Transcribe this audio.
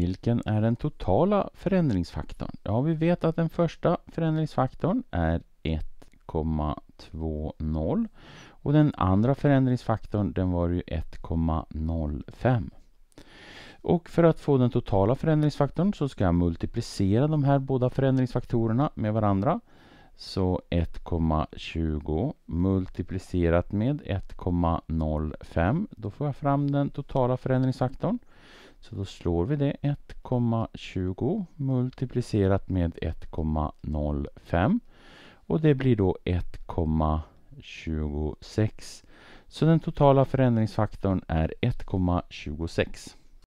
Vilken är den totala förändringsfaktorn? Ja, vi vet att den första förändringsfaktorn är 1,20 och den andra förändringsfaktorn den var ju 1,05. Och för att få den totala förändringsfaktorn så ska jag multiplicera de här båda förändringsfaktorerna med varandra. Så 1,20 multiplicerat med 1,05 då får jag fram den totala förändringsfaktorn. Så då slår vi det 1,20 multiplicerat med 1,05 och det blir då 1,26. Så den totala förändringsfaktorn är 1,26.